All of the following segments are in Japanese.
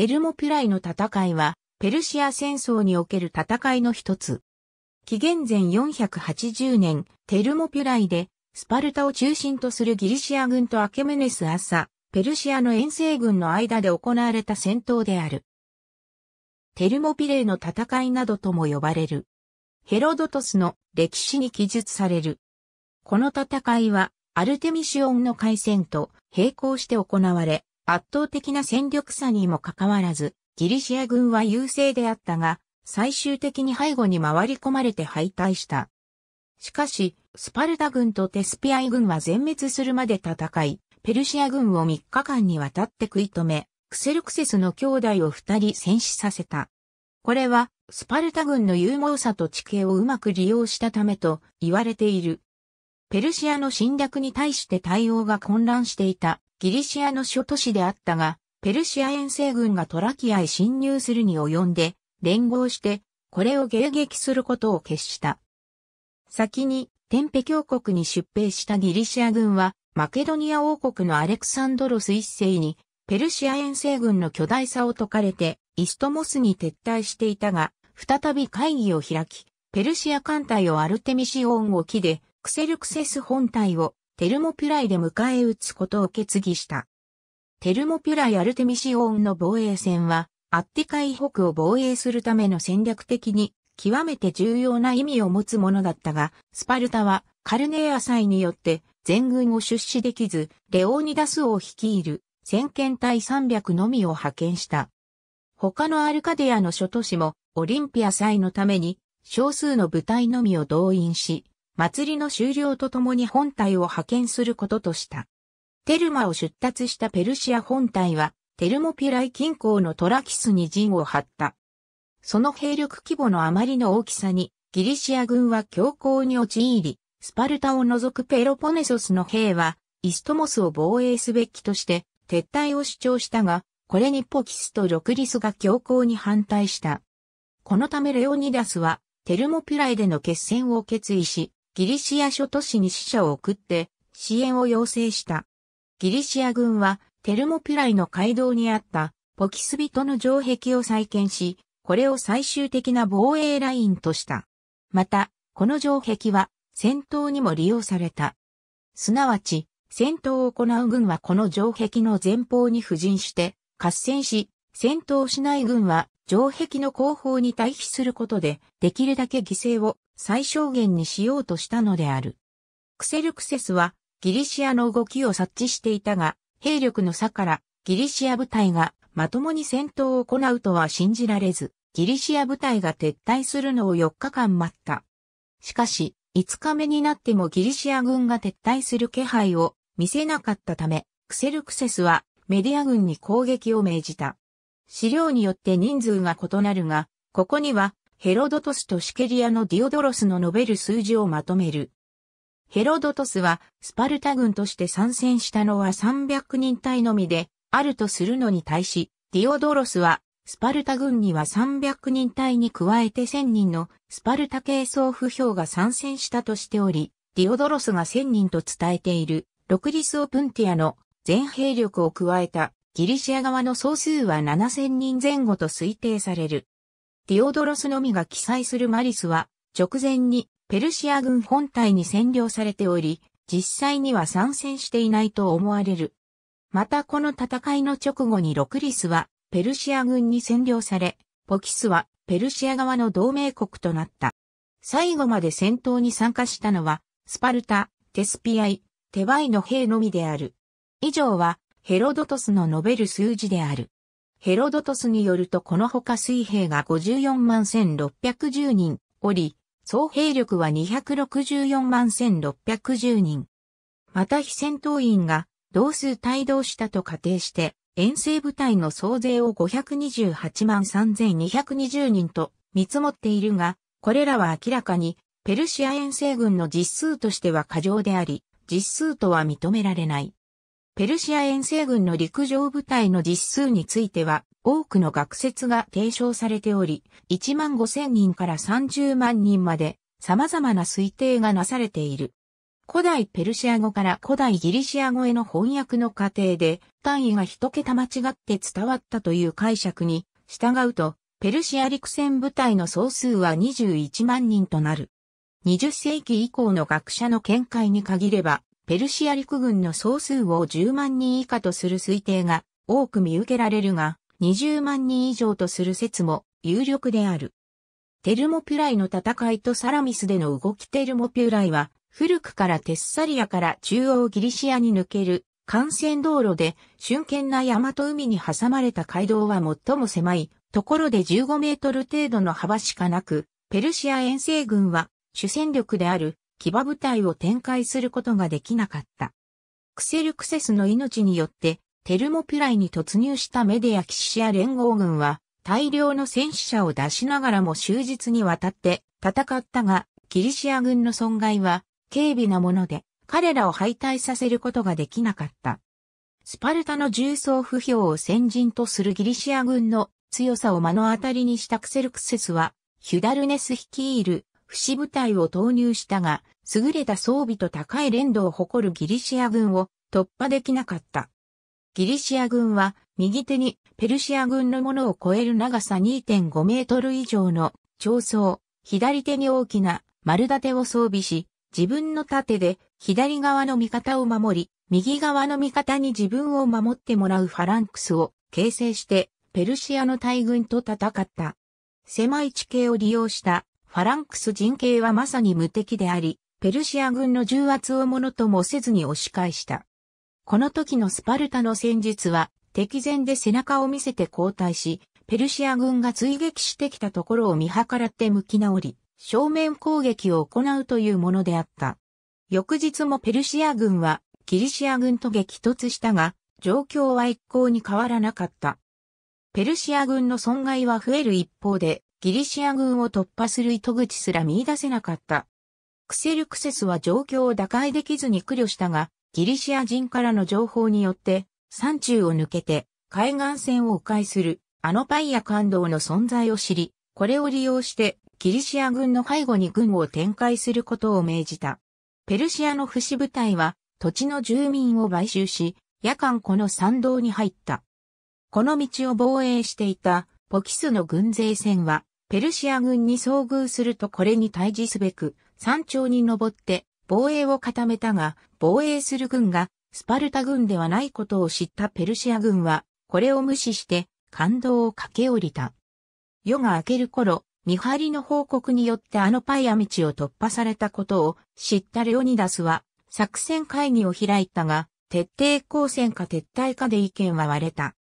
テルモピュライの戦いは、ペルシア戦争における戦いの一つ。紀元前480年、テルモピュライで、スパルタを中心とするギリシア軍とアケメネス朝、ペルシアの遠征軍の間で行われた戦闘である。テルモピレイの戦いなどとも呼ばれる。ヘロドトスの歴史に記述される。この戦いは、アルテミシオンの海戦と並行して行われ、圧倒的な戦力差にもかかわらず、ギリシア軍は優勢であったが、最終的に背後に回り込まれて敗退した。しかし、スパルタ軍とテスピアイ軍は全滅するまで戦い、ペルシア軍を3日間にわたって食い止め、クセルクセスの兄弟を2人戦死させた。これは、スパルタ軍の勇猛さと地形をうまく利用したためと言われている。ペルシアの侵略に対して対応が混乱していたギリシアの諸都市であったが、ペルシア遠征軍がトラキアへ侵入するに及んで、連合して、これを迎撃することを決した。先に、テンペ教国に出兵したギリシア軍は、マケドニア王国のアレクサンドロス一世に、ペルシア遠征軍の巨大さを解かれて、イストモスに撤退していたが、再び会議を開き、ペルシア艦隊をアルテミシオンを機で、クセルクセス本体をテルモピュライで迎え撃つことを決議した。テルモピュライアルテミシオンの防衛戦は、アッティカイ北を防衛するための戦略的に極めて重要な意味を持つものだったが、スパルタはカルネア祭によって全軍を出資できず、レオニダスを率いる先遣隊300のみを派遣した。他のアルカディアの諸都市もオリンピア祭のために少数の部隊のみを動員し、祭りの終了とともに本隊を派遣することとした。テルマを出立したペルシア本隊は、テルモピュライ近郊のトラキスに陣を張った。その兵力規模のあまりの大きさに、ギリシア軍は強行に陥り、スパルタを除くペロポネソスの兵は、イストモスを防衛すべきとして、撤退を主張したが、これにポキスとロクリスが強行に反対した。このためレオニダスは、テルモピュライでの決戦を決意し、ギリシア諸都市に死者を送って支援を要請した。ギリシア軍はテルモピュライの街道にあったポキスビトの城壁を再建し、これを最終的な防衛ラインとした。また、この城壁は戦闘にも利用された。すなわち、戦闘を行う軍はこの城壁の前方に布陣して、合戦し、戦闘しない軍は城壁の後方に対比することで、できるだけ犠牲を最小限にしようとしたのである。クセルクセスは、ギリシアの動きを察知していたが、兵力の差から、ギリシア部隊がまともに戦闘を行うとは信じられず、ギリシア部隊が撤退するのを4日間待った。しかし、5日目になってもギリシア軍が撤退する気配を見せなかったため、クセルクセスはメディア軍に攻撃を命じた。資料によって人数が異なるが、ここにはヘロドトスとシケリアのディオドロスの述べる数字をまとめる。ヘロドトスはスパルタ軍として参戦したのは300人隊のみであるとするのに対し、ディオドロスはスパルタ軍には300人隊に加えて1000人のスパルタ系総不評が参戦したとしており、ディオドロスが1000人と伝えている、ロクリス・オプンティアの全兵力を加えたギリシア側の総数は7000人前後と推定される。ディオドロスのみが記載するマリスは、直前にペルシア軍本体に占領されており、実際には参戦していないと思われる。またこの戦いの直後にロクリスはペルシア軍に占領され、ポキスはペルシア側の同盟国となった。最後まで戦闘に参加したのは、スパルタ、テスピアイ、テバイの兵のみである。以上は、ヘロドトスの述べる数字である。ヘロドトスによるとこのほか水兵が54万1610人おり、総兵力は264万1610人。また非戦闘員が同数帯同したと仮定して、遠征部隊の総勢を528万3220人と見積もっているが、これらは明らかにペルシア遠征軍の実数としては過剰であり、実数とは認められない。ペルシア遠征軍の陸上部隊の実数については、多くの学説が提唱されており、1万5千人から30万人まで様々な推定がなされている。古代ペルシア語から古代ギリシア語への翻訳の過程で単位が一桁間違って伝わったという解釈に従うと、ペルシア陸戦部隊の総数は21万人となる。20世紀以降の学者の見解に限れば、ペルシア陸軍の総数を10万人以下とする推定が多く見受けられるが、20万人以上とする説も有力である。テルモピュライの戦いとサラミスでの動きテルモピュライは、古くからテッサリアから中央ギリシアに抜ける幹線道路で、瞬間な山と海に挟まれた街道は最も狭いところで15メートル程度の幅しかなく、ペルシア遠征軍は主戦力である騎馬部隊を展開することができなかった。クセルクセスの命によって、テルモピュライに突入したメディア騎士や連合軍は、大量の戦死者を出しながらも終日にわたって戦ったが、キリシア軍の損害は軽微なもので、彼らを敗退させることができなかった。スパルタの重装不評を先陣とするギリシア軍の強さを目の当たりにしたクセルクセスは、ヒュダルネス率いる不死部隊を投入したが、優れた装備と高い連動を誇るギリシア軍を突破できなかった。ギリシア軍は右手にペルシア軍のものを超える長さ2.5メートル以上の長槍、左手に大きな丸盾を装備し、自分の盾で左側の味方を守り、右側の味方に自分を守ってもらうファランクスを形成してペルシアの大軍と戦った。狭い地形を利用したファランクス陣形はまさに無敵であり、ペルシア軍の重圧をものともせずに押し返した。この時のスパルタの戦術は、敵前で背中を見せて後退し、ペルシア軍が追撃してきたところを見計らって向き直り、正面攻撃を行うというものであった。翌日もペルシア軍はギリシア軍と激突したが、状況は一向に変わらなかった。ペルシア軍の損害は増える一方で、ギリシア軍を突破する糸口すら見出せなかった。クセルクセスは状況を打開できずに苦慮したが、ギリシア人からの情報によって、山中を抜けて、海岸線を迂回する、あのパイア感動の存在を知り、これを利用して、ギリシア軍の背後に軍を展開することを命じた。ペルシアの不死部隊は、土地の住民を買収し、夜間この山道に入った。この道を防衛していた、ポキスの軍勢戦は、ペルシア軍に遭遇するとこれに対峙すべく、山頂に登って防衛を固めたが、防衛する軍がスパルタ軍ではないことを知ったペルシア軍は、これを無視して感動を駆け下りた。夜が明ける頃、見張りの報告によってあのパイア道を突破されたことを知ったレオニダスは作戦会議を開いたが、徹底抗戦か撤退かで意見は割れた。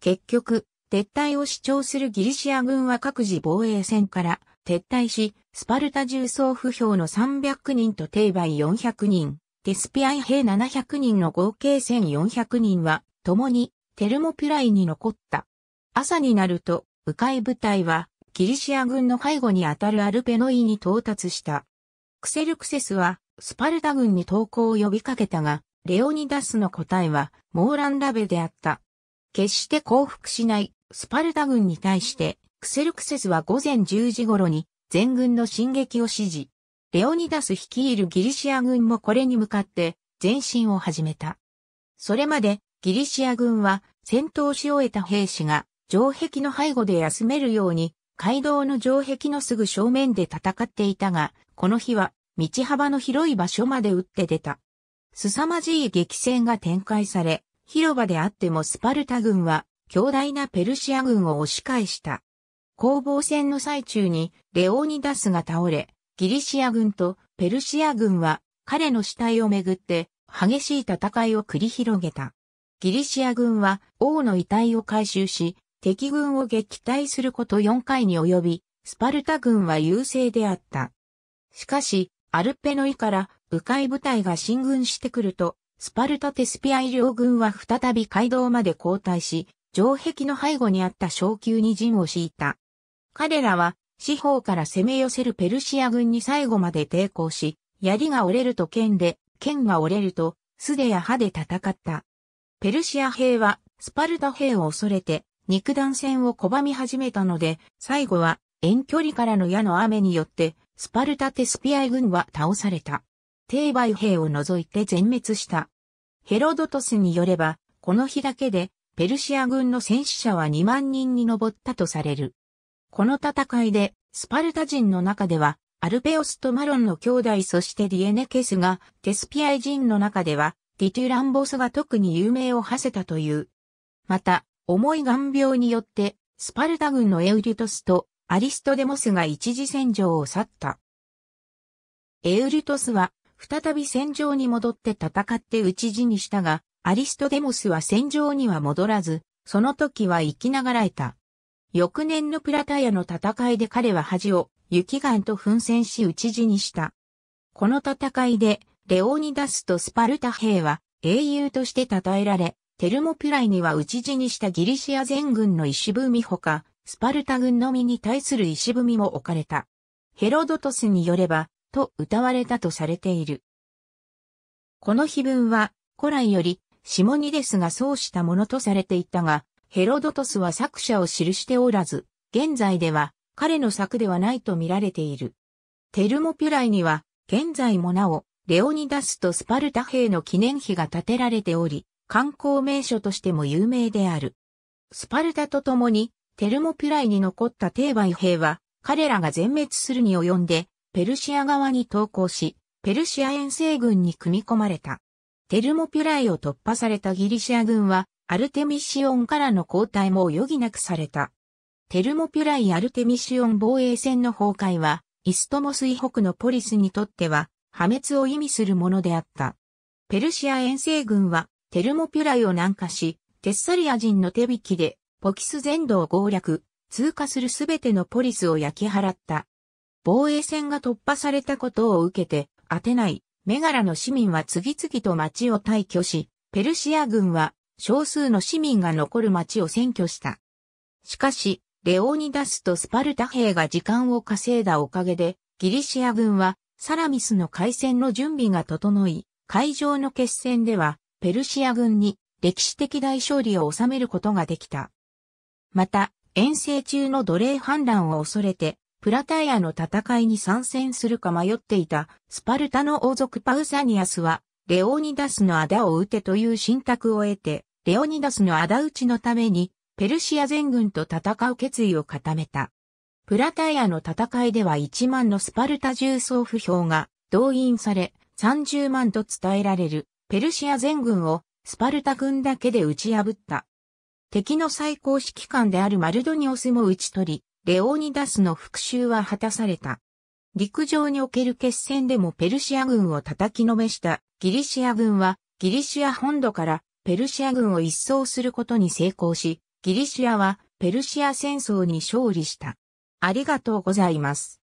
結局、撤退を主張するギリシア軍は各自防衛戦から撤退し、スパルタ重装不評の300人と定売400人、テスピアイ兵700人の合計1400人は、共にテルモピュライに残った。朝になると、迂回部隊は、ギリシア軍の背後にあたるアルペノイに到達した。クセルクセスは、スパルタ軍に投降を呼びかけたが、レオニダスの答えは、モーランラベであった。決して降伏しない、スパルタ軍に対して、クセルクセスは午前10時頃に全軍の進撃を指示。レオニダス率いるギリシア軍もこれに向かって前進を始めた。それまでギリシア軍は戦闘し終えた兵士が城壁の背後で休めるように街道の城壁のすぐ正面で戦っていたが、この日は道幅の広い場所まで撃って出た。凄まじい激戦が展開され、広場であってもスパルタ軍は強大なペルシア軍を押し返した。攻防戦の最中にレオニダスが倒れ、ギリシア軍とペルシア軍は彼の死体をめぐって激しい戦いを繰り広げた。ギリシア軍は王の遺体を回収し、敵軍を撃退すること4回に及び、スパルタ軍は優勢であった。しかし、アルペノイから迂回部隊が進軍してくると、スパルタテスピア医療軍は再び街道まで後退し、城壁の背後にあった昇級に陣を敷いた。彼らは、四方から攻め寄せるペルシア軍に最後まで抵抗し、槍が折れると剣で、剣が折れると、素手や歯で戦った。ペルシア兵は、スパルタ兵を恐れて、肉弾戦を拒み始めたので、最後は、遠距離からの矢の雨によって、スパルタテスピアイ軍は倒された。帝梅兵を除いて全滅した。ヘロドトスによれば、この日だけでペルシア軍の戦死者は2万人に上ったとされる。この戦いで、スパルタ人の中では、アルペオスとマロンの兄弟そしてディエネケスが、テスピアイ人の中では、ティトゥランボスが特に有名を馳せたという。また、重い眼病によって、スパルタ軍のエウリトスとアリストデモスが一時戦場を去った。エウリトスは、再び戦場に戻って戦って討ち死にしたが、アリストデモスは戦場には戻らず、その時は生きながらえた。翌年のプラタヤの戦いで彼は恥を雪岩と奮戦し討ち死にした。この戦いでレオニダスとスパルタ兵は英雄として称えられ、テルモピュライには討ち死にしたギリシア全軍の石踏みほか、スパルタ軍のみに対する石踏みも置かれた。ヘロドトスによれば、と歌われたとされている。この碑文は古来より下ニデスがそうしたものとされていたが、ヘロドトスは作者を記しておらず、現在では彼の作ではないと見られている。テルモピュライには、現在もなお、レオニダスとスパルタ兵の記念碑が建てられており、観光名所としても有名である。スパルタと共に、テルモピュライに残ったテーバイ兵は、彼らが全滅するに及んで、ペルシア側に投降し、ペルシア遠征軍に組み込まれた。テルモピュライを突破されたギリシア軍は、アルテミシオンからの交代も余儀なくされた。テルモピュライ・アルテミシオン防衛戦の崩壊は、イストモス以北のポリスにとっては、破滅を意味するものであった。ペルシア遠征軍は、テルモピュライを南下し、テッサリア人の手引きで、ポキス全土を攻略、通過するすべてのポリスを焼き払った。防衛戦が突破されたことを受けて、アテナイ、メガラの市民は次々と町を退去し、ペルシア軍は少数の市民が残る町を占拠した。しかし、レオニダスとスパルタ兵が時間を稼いだおかげで、ギリシア軍はサラミスの海戦の準備が整い、海上の決戦ではペルシア軍に歴史的大勝利を収めることができた。また、遠征中の奴隷反乱を恐れて、プラタイアの戦いに参戦するか迷っていたスパルタの王族パウサニアスは、レオニダスの仇を撃てという信託を得て、レオニダスの仇討ちのために、ペルシア全軍と戦う決意を固めた。プラタイアの戦いでは1万のスパルタ重装不評が動員され、30万と伝えられるペルシア全軍をスパルタ軍だけで打ち破った。敵の最高指揮官であるマルドニオスも打ち取り、レオニダスの復讐は果たされた。陸上における決戦でもペルシア軍を叩きのめしたギリシア軍はギリシア本土からペルシア軍を一掃することに成功し、ギリシアはペルシア戦争に勝利した。ありがとうございます。